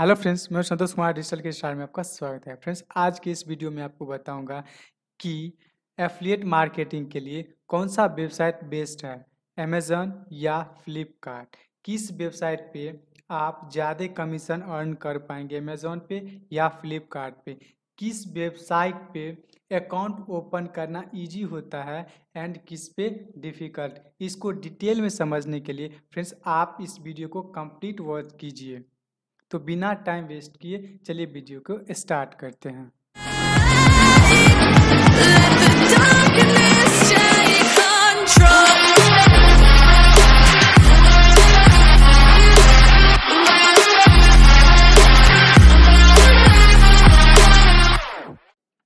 hello friends मैं Santosh Kumar digital के star में आपका स्वागत है फ्रेंड्स आज के इस वीडियो में आपको बताऊंगा कि एफिलिएट मार्केटिंग के लिए कौन सा वेबसाइट बेस्ट है अमेजन या फ्लिपकार्ट किस वेबसाइट पे आप ज़्यादा कमीशन अर्न कर पाएंगे अमेजोन पे या फ्लिपकार्ट पे किस वेबसाइट पे अकाउंट ओपन करना इजी होता है एंड किस पे डिफ़िकल्ट इसको डिटेल में समझने के लिए फ्रेंड्स आप इस वीडियो को कंप्लीट वॉच कीजिए तो बिना टाइम वेस्ट किए चलिए वीडियो को स्टार्ट करते हैं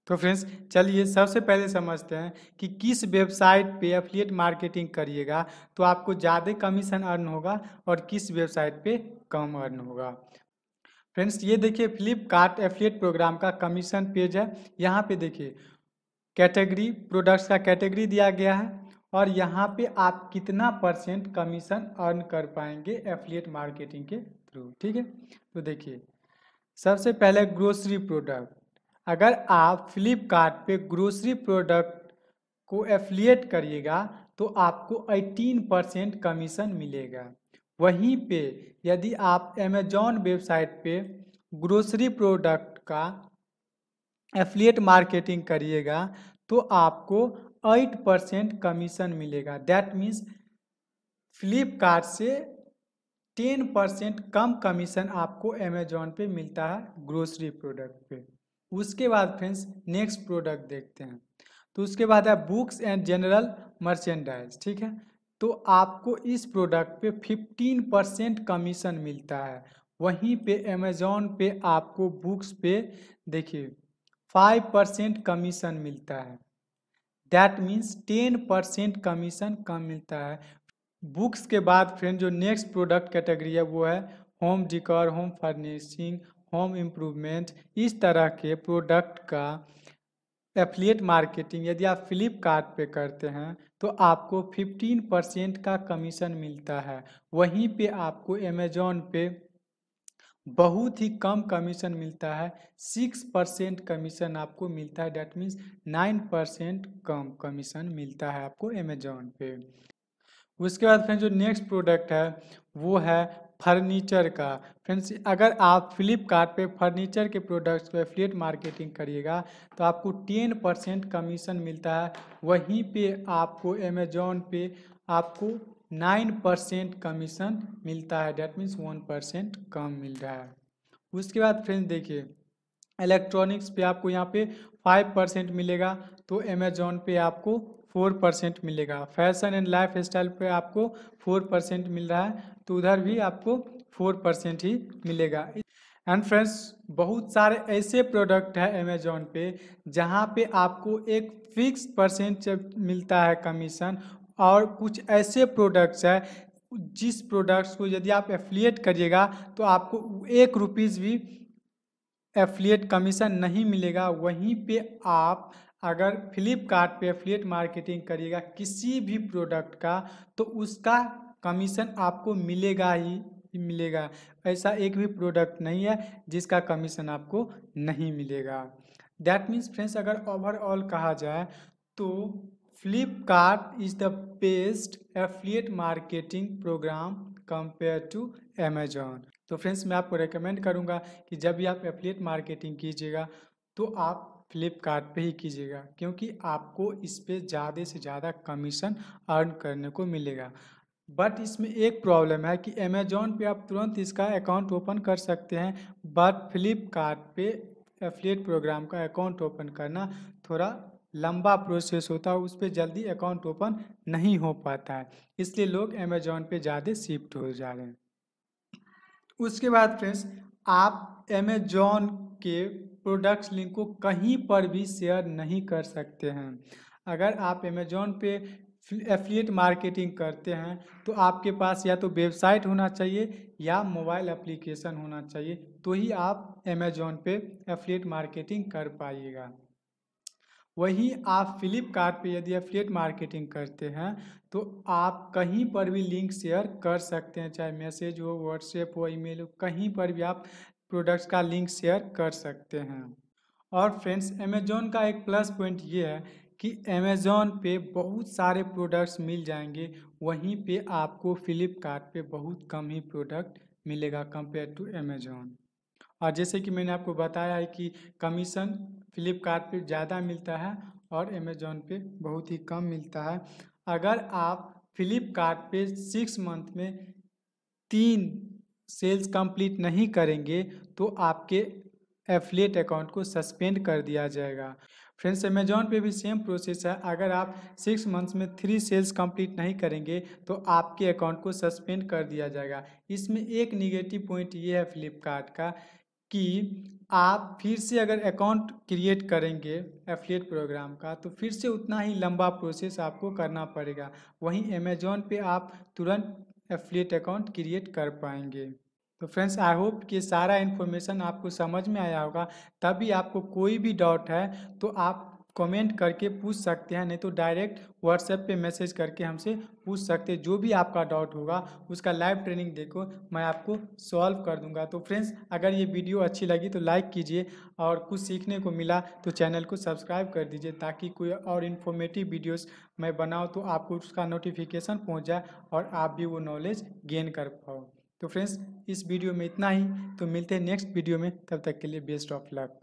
तो फ्रेंड्स चलिए सबसे पहले समझते हैं कि किस वेबसाइट पे एफिलिएट मार्केटिंग करिएगा तो आपको ज़्यादा कमीशन अर्न होगा और किस वेबसाइट पे कम अर्न होगा फ्रेंड्स ये देखिए फ्लिपकार्ट एफिलिएट प्रोग्राम का कमीशन पेज है यहाँ पे देखिए कैटेगरी प्रोडक्ट्स का कैटेगरी दिया गया है और यहाँ पे आप कितना परसेंट कमीशन अर्न कर पाएंगे एफिलिएट मार्केटिंग के थ्रू ठीक है तो देखिए सबसे पहले ग्रोसरी प्रोडक्ट अगर आप फ्लिपकार्ट ग्रोसरी प्रोडक्ट को एफिलिएट करिएगा तो आपको 18 परसेंट कमीशन मिलेगा वहीं पे यदि आप अमेजॉन वेबसाइट पे ग्रोसरी प्रोडक्ट का एफिलिएट मार्केटिंग करिएगा तो आपको एट परसेंट कमीशन मिलेगा दैट मीन्स फ्लिपकार्ट से टेन परसेंट कम कमीशन आपको अमेजॉन पे मिलता है ग्रोसरी प्रोडक्ट पे उसके बाद फ्रेंड्स नेक्स्ट प्रोडक्ट देखते हैं तो उसके बाद है बुक्स एंड जनरल मर्चेंडाइज ठीक है तो आपको इस प्रोडक्ट पे 15 परसेंट कमीशन मिलता है वहीं पे अमेज़ोन पे आपको बुक्स पे देखिए 5 परसेंट कमीशन मिलता है दैट मीन्स 10 परसेंट कमीशन कम मिलता है बुक्स के बाद फ्रेंड जो नेक्स्ट प्रोडक्ट कैटेगरी है वो है home decor home furnishing home improvement इस तरह के प्रोडक्ट का एफिलिएट मार्केटिंग यदि आप फ्लिपकार्ट पे करते हैं तो आपको 15 परसेंट का कमीशन मिलता है वहीं पे आपको अमेजोन पे बहुत ही कम कमीशन मिलता है सिक्स परसेंट कमीशन आपको मिलता है डैट मीन्स नाइन परसेंट कम कमीशन मिलता है आपको अमेजोन पे उसके बाद फ्रेंड जो नेक्स्ट प्रोडक्ट है वो है फर्नीचर का फ्रेंड्स अगर आप फ्लिपकार्ट पे फर्नीचर के प्रोडक्ट्स को फ्लेट मार्केटिंग करिएगा तो आपको टेन परसेंट कमीशन मिलता है वहीं पे आपको अमेजोन पे आपको नाइन परसेंट कमीशन मिलता है डैट मीन्स वन परसेंट कम मिल रहा है उसके बाद फ्रेंड्स देखिए इलेक्ट्रॉनिक्स पे आपको यहाँ पे फाइव परसेंट मिलेगा तो अमेजोन पे आपको फोर परसेंट मिलेगा फैशन एंड लाइफ स्टाइल पर आपको फोर परसेंट मिल रहा है तो उधर भी आपको फोर परसेंट ही मिलेगा एंड फ्रेंड्स बहुत सारे ऐसे प्रोडक्ट है अमेजोन पे जहाँ पे आपको एक फिक्स परसेंट मिलता है कमीशन और कुछ ऐसे प्रोडक्ट्स है जिस प्रोडक्ट्स को यदि आप एफिलिएट करिएगा तो आपको एक रुपीज़ भी एफिलिएट कमीशन नहीं मिलेगा वहीं पे आप अगर फ्लिपकार्ट पे मार्केटिंग करिएगा किसी भी प्रोडक्ट का तो उसका कमीशन आपको मिलेगा ही मिलेगा ऐसा एक भी प्रोडक्ट नहीं है जिसका कमीशन आपको नहीं मिलेगा दैट मीन्स फ्रेंड्स अगर ओवरऑल कहा जाए तो Flipkart is the best affiliate marketing programme compare to Amazon तो फ्रेंड्स मैं आपको रेकमेंड करूँगा कि जब भी आप एफिलिएट मार्केटिंग कीजिएगा तो आप फ्लिपकार्ट पे ही कीजिएगा क्योंकि आपको इस पर ज़्यादा से ज़्यादा कमीशन अर्न करने को मिलेगा बट इसमें एक प्रॉब्लम है कि अमेजोन पे आप तुरंत इसका अकाउंट ओपन कर सकते हैं बट फ्लिपकार्ट पे एफिलिएट प्रोग्राम का अकाउंट ओपन करना थोड़ा लंबा प्रोसेस होता है उस पर जल्दी अकाउंट ओपन नहीं हो पाता है इसलिए लोग अमेजोन पे ज़्यादा शिफ्ट हो जा रहे हैं उसके बाद फ्रेंड्स आप अमेजोन के प्रोडक्ट्स लिंक को कहीं पर भी शेयर नहीं कर सकते हैं अगर आप अमेजोन पे एफिलिएट मार्केटिंग करते हैं तो आपके पास या तो वेबसाइट होना चाहिए या मोबाइल एप्लीकेशन होना चाहिए तो ही आप अमेजोन पे एफिलिएट मार्केटिंग कर पाइएगा वहीं आप फ्लिपकार्ट पे यदि एफिलिएट मार्केटिंग करते हैं तो आप कहीं पर भी लिंक शेयर कर सकते हैं चाहे मैसेज हो व्हाट्सएप हो ईमेल हो कहीं पर भी आप प्रोडक्ट्स का लिंक शेयर कर सकते हैं और फ्रेंड्स अमेजोन का एक प्लस पॉइंट ये है कि अमेज़ोन पे बहुत सारे प्रोडक्ट्स मिल जाएंगे वहीं पे आपको फ्लिपकार्ट पे बहुत कम ही प्रोडक्ट मिलेगा कंपेयर टू अमेज़ोन और जैसे कि मैंने आपको बताया है कि कमीशन फ्लिपकार्ट ज़्यादा मिलता है और अमेज़ोन पे बहुत ही कम मिलता है अगर आप फ्लिपकार्ट सिक्स मंथ में तीन सेल्स कंप्लीट नहीं करेंगे तो आपके एफिलेट अकाउंट को सस्पेंड कर दिया जाएगा फ्रेंड्स अमेजोन पे भी सेम प्रोसेस है अगर आप सिक्स मंथ्स में थ्री सेल्स कंप्लीट नहीं करेंगे तो आपके अकाउंट को सस्पेंड कर दिया जाएगा इसमें एक निगेटिव पॉइंट ये है फ्लिपकार्ट का कि आप फिर से अगर अकाउंट क्रिएट करेंगे एफिलेट प्रोग्राम का तो फिर से उतना ही लंबा प्रोसेस आपको करना पड़ेगा वहीं अमेजोन पे आप तुरंत एफिलिएट अकाउंट क्रिएट कर पाएंगे तो फ्रेंड्स आई होप कि सारा इन्फॉर्मेशन आपको समझ में आया होगा तभी आपको कोई भी डाउट है तो आप कमेंट करके पूछ सकते हैं नहीं तो डायरेक्ट व्हाट्सएप पे मैसेज करके हमसे पूछ सकते हैं जो भी आपका डाउट होगा उसका लाइव ट्रेनिंग देखो मैं आपको सॉल्व कर दूंगा तो फ्रेंड्स अगर ये वीडियो अच्छी लगी तो लाइक कीजिए और कुछ सीखने को मिला तो चैनल को सब्सक्राइब कर दीजिए ताकि कोई और इन्फॉर्मेटिव वीडियोस मैं बनाऊँ तो आपको उसका नोटिफिकेशन पहुँच जाए और आप भी वो नॉलेज गेन कर पाओ तो फ्रेंड्स इस वीडियो में इतना ही तो मिलते हैं नेक्स्ट वीडियो में तब तक के लिए बेस्ट ऑफ लक